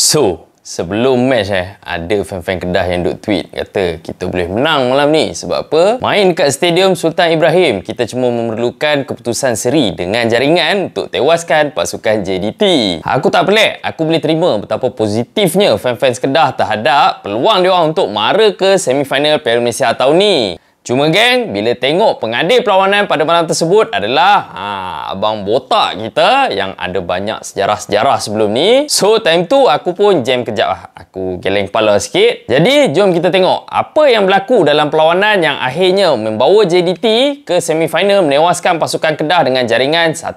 So, sebelum match eh, ada fan-fan Kedah yang duk tweet kata kita boleh menang malam ni. Sebab apa? Main kat Stadium Sultan Ibrahim. Kita cuma memerlukan keputusan seri dengan jaringan untuk tewaskan pasukan JDT. Aku tak pelik. Aku boleh terima betapa positifnya fan-fan Kedah terhadap peluang dia untuk mara ke semifinal Piala Malaysia tahun ni. Cuma geng, bila tengok pengadil perlawanan pada malam tersebut adalah ha, abang botak kita yang ada banyak sejarah-sejarah sebelum ni. So, time tu aku pun jam kejap lah. Aku geleng kepala sikit. Jadi, jom kita tengok apa yang berlaku dalam perlawanan yang akhirnya membawa JDT ke semifinal menewaskan pasukan Kedah dengan jaringan 1-0.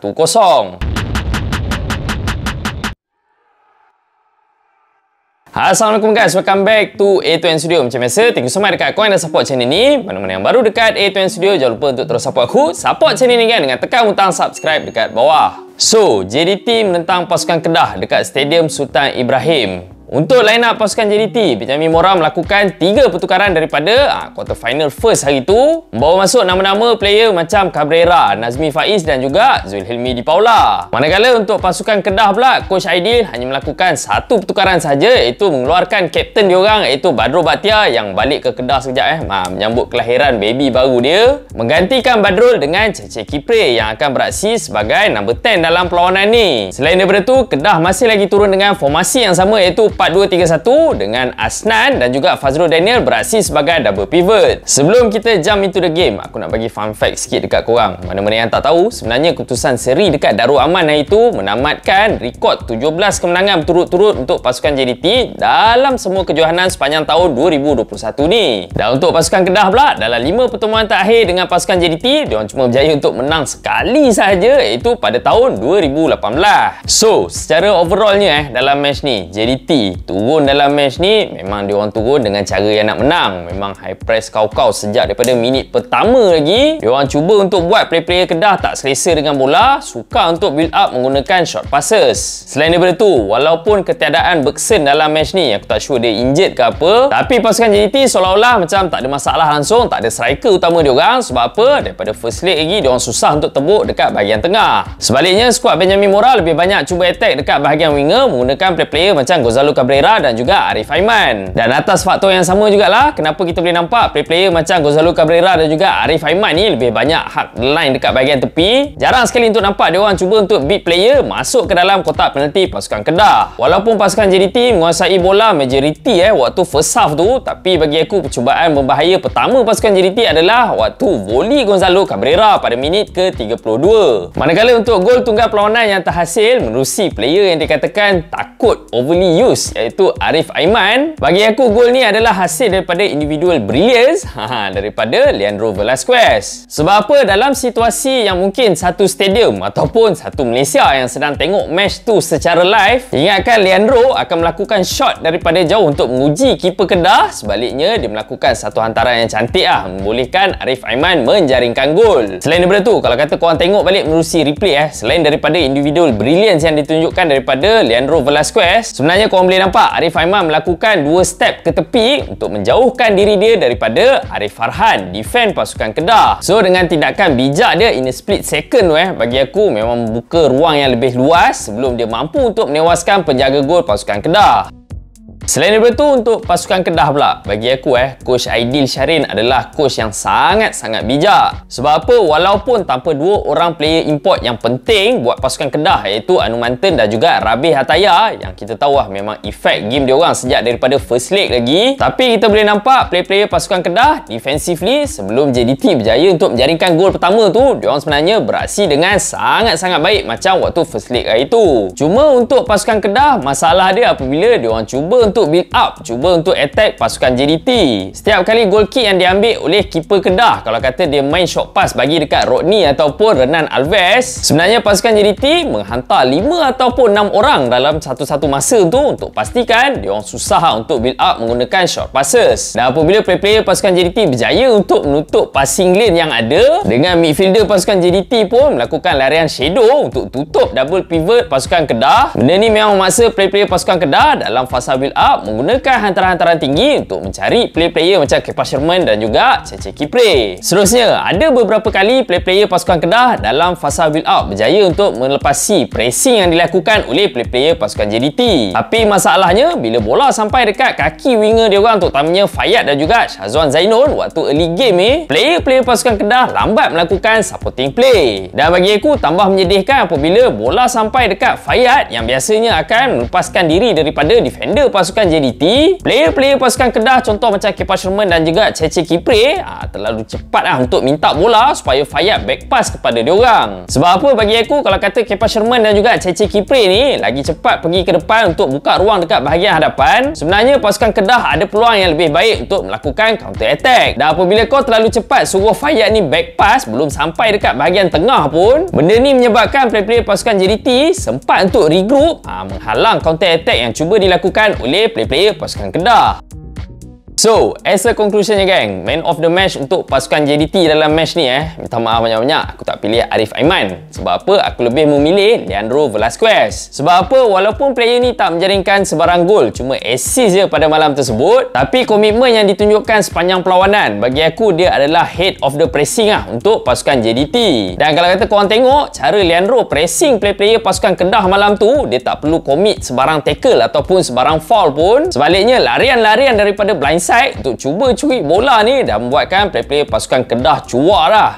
Assalamualaikum guys, welcome back to A2N Studio Macam biasa, thank you so much dekat korang dah support channel ni Mana-mana yang baru dekat A2N Studio Jangan lupa untuk terus support aku Support channel ni kan dengan tekan butang subscribe dekat bawah So, JDT menentang pasukan Kedah dekat Stadium Sultan Ibrahim untuk line up pasukan JDT, Benjamin Mora melakukan tiga pertukaran daripada uh, quarter final first hari itu membawa masuk nama-nama player macam Cabrera, Nazmi Faiz dan juga Zulhilmi Di Paula. Manakala untuk pasukan Kedah pula, coach Aidil hanya melakukan satu pertukaran saja iaitu mengeluarkan kapten diorang iaitu Badro Batia yang balik ke Kedah sekejap eh uh, menyambut kelahiran baby baru dia menggantikan Badrul dengan Cece Kipre yang akan beraksi sebagai number 10 dalam perlawanan ini. Selain daripada itu Kedah masih lagi turun dengan formasi yang sama iaitu 4-2-3-1 dengan Asnan dan juga Fazrul Daniel beraksi sebagai double pivot. Sebelum kita jump into the game, aku nak bagi fun fact sikit dekat korang. Mana-mana yang tak tahu, sebenarnya keputusan seri dekat Darul Aman hari itu menamatkan rekod 17 kemenangan berturut-turut untuk pasukan JDT dalam semua kejohanan sepanjang tahun 2021 ni. Dan untuk pasukan Kedah pula, dalam 5 pertemuan terakhir dengan pasukan JDT, diorang cuma berjaya untuk menang sekali sahaja iaitu pada tahun 2018. So, secara overallnya eh, dalam match ni, JDT turun dalam match ni memang dia orang turun dengan cara yang nak menang memang high press kau-kau sejak daripada minit pertama lagi dia orang cuba untuk buat player-player Kedah tak selesa dengan bola suka untuk build up menggunakan short passes selain daripada tu walaupun ketiadaan Bergson dalam match ni aku tak sure dia injet ke apa tapi pasukan JDT seolah-olah macam tak ada masalah langsung tak ada striker utama dia orang sebab apa daripada first leg lagi dia orang susah untuk tebuk dekat bahagian tengah sebaliknya skuad Benjamin Mora lebih banyak cuba attack dekat bahagian winger menggunakan player-player macam Gonzalo Cabrera dan juga Arif Aiman. Dan atas faktor yang sama jugalah, kenapa kita boleh nampak player-player macam Gonzalo Cabrera dan juga Arif Aiman ni lebih banyak hard line dekat bahagian tepi. Jarang sekali untuk nampak dia orang cuba untuk beat player masuk ke dalam kotak penalti pasukan Kedah. Walaupun pasukan JDT menguasai bola majoriti eh waktu first half tu, tapi bagi aku percubaan membahaya pertama pasukan JDT adalah waktu voli Gonzalo Cabrera pada minit ke-32. Manakala untuk gol tunggal perlawanan yang terhasil menerusi player yang dikatakan takut overly used iaitu Arif Aiman. Bagi aku gol ni adalah hasil daripada individual brilliance haha, daripada Leandro Velasquez. Sebab apa dalam situasi yang mungkin satu stadium ataupun satu Malaysia yang sedang tengok match tu secara live, ingatkan Leandro akan melakukan shot daripada jauh untuk menguji keeper Kedah. Sebaliknya dia melakukan satu hantaran yang cantik ah membolehkan Arif Aiman menjaringkan gol. Selain daripada tu, kalau kata kau tengok balik melalui replay eh, selain daripada individual brilliance yang ditunjukkan daripada Leandro Velasquez, sebenarnya kau boleh boleh nampak Arif Aiman melakukan dua step ke tepi untuk menjauhkan diri dia daripada Arif Farhan defend pasukan Kedah. So dengan tindakan bijak dia in a split second tu eh bagi aku memang membuka ruang yang lebih luas sebelum dia mampu untuk menewaskan penjaga gol pasukan Kedah. Selain daripada tu untuk pasukan Kedah pula bagi aku eh coach Aidil Sharin adalah coach yang sangat-sangat bijak. Sebab apa? Walaupun tanpa dua orang player import yang penting buat pasukan Kedah iaitu Anumanten dan juga Rabih Hataya yang kita tahu lah memang efek game dia orang sejak daripada first leg lagi. Tapi kita boleh nampak player-player pasukan Kedah defensively sebelum JDT berjaya untuk menjaringkan gol pertama tu dia orang sebenarnya beraksi dengan sangat-sangat baik macam waktu first leg hari tu. Cuma untuk pasukan Kedah masalah dia apabila dia orang cuba untuk build up, cuba untuk attack pasukan JDT. Setiap kali goal kick yang diambil oleh keeper Kedah, kalau kata dia main short pass bagi dekat Rodney ataupun Renan Alves, sebenarnya pasukan JDT menghantar 5 ataupun 6 orang dalam satu-satu masa tu untuk pastikan dia orang susah untuk build up menggunakan short passes. Dan apabila player-player pasukan JDT berjaya untuk menutup passing lane yang ada, dengan midfielder pasukan JDT pun melakukan larian shadow untuk tutup double pivot pasukan Kedah, benda ni memang memaksa player-player pasukan Kedah dalam fasa build up menggunakan hantaran-hantaran tinggi untuk mencari player-player macam Kepas Sherman dan juga Cece Kipre. Seterusnya, ada beberapa kali player-player pasukan Kedah dalam fasa build up berjaya untuk melepasi pressing yang dilakukan oleh player-player pasukan JDT. Tapi masalahnya, bila bola sampai dekat kaki winger dia orang terutamanya Fayyad dan juga Shahzuan Zainul waktu early game ni, eh, player-player pasukan Kedah lambat melakukan supporting play. Dan bagi aku, tambah menyedihkan apabila bola sampai dekat Fayyad yang biasanya akan melepaskan diri daripada defender pasukan pasukan JDT player-player pasukan Kedah contoh macam Kepa Sherman dan juga Cece Kipre ah, terlalu cepat lah untuk minta bola supaya Fayyad back pass kepada diorang sebab apa bagi aku kalau kata Kepa Sherman dan juga Cece Kipre ni lagi cepat pergi ke depan untuk buka ruang dekat bahagian hadapan sebenarnya pasukan Kedah ada peluang yang lebih baik untuk melakukan counter attack dan apabila kau terlalu cepat suruh Fayyad ni back pass belum sampai dekat bahagian tengah pun benda ni menyebabkan player-player pasukan JDT sempat untuk regroup ah, menghalang counter attack yang cuba dilakukan oleh player-player pasukan Kedah. So, as a conclusion ya gang, man of the match untuk pasukan JDT dalam match ni eh, minta maaf banyak-banyak, aku tak pilih Arif Aiman. Sebab apa? Aku lebih memilih Leandro Velasquez. Sebab apa? Walaupun player ni tak menjaringkan sebarang gol, cuma assist je pada malam tersebut, tapi komitmen yang ditunjukkan sepanjang perlawanan, bagi aku dia adalah head of the pressing ah untuk pasukan JDT. Dan kalau kata korang tengok, cara Leandro pressing player-player pasukan Kedah malam tu, dia tak perlu commit sebarang tackle ataupun sebarang foul pun. Sebaliknya, larian-larian daripada blind insight untuk cuba curi bola ni dan membuatkan play play pasukan Kedah cuar lah.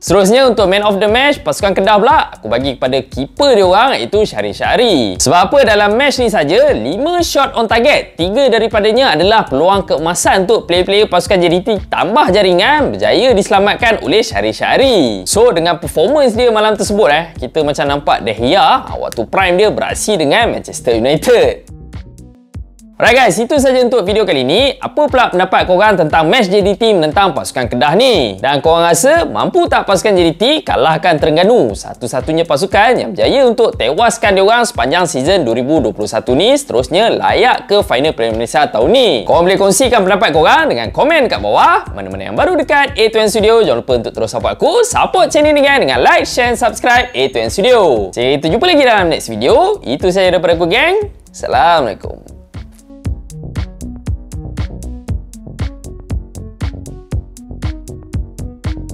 Seterusnya untuk man of the match pasukan Kedah pula aku bagi kepada keeper dia orang iaitu Syahrin Syahri. Sebab apa dalam match ni saja 5 shot on target, 3 daripadanya adalah peluang keemasan untuk player-player pasukan JDT tambah jaringan berjaya diselamatkan oleh Syahrin Syahri. So dengan performance dia malam tersebut eh, kita macam nampak De Gea waktu prime dia beraksi dengan Manchester United. Alright guys, itu sahaja untuk video kali ini. Apa pula pendapat korang tentang match JD Team pasukan Kedah ni? Dan korang rasa mampu tak pasukan JDT kalahkan Terengganu? Satu-satunya pasukan yang berjaya untuk tewaskan diorang sepanjang season 2021 ni seterusnya layak ke final Premier Malaysia tahun ni. Korang boleh kongsikan pendapat korang dengan komen kat bawah. Mana-mana yang baru dekat A2N Studio, jangan lupa untuk terus support aku. Support channel ni kan dengan like, share dan subscribe A2N Studio. Jadi, kita jumpa lagi dalam next video. Itu sahaja daripada aku, gang. Assalamualaikum.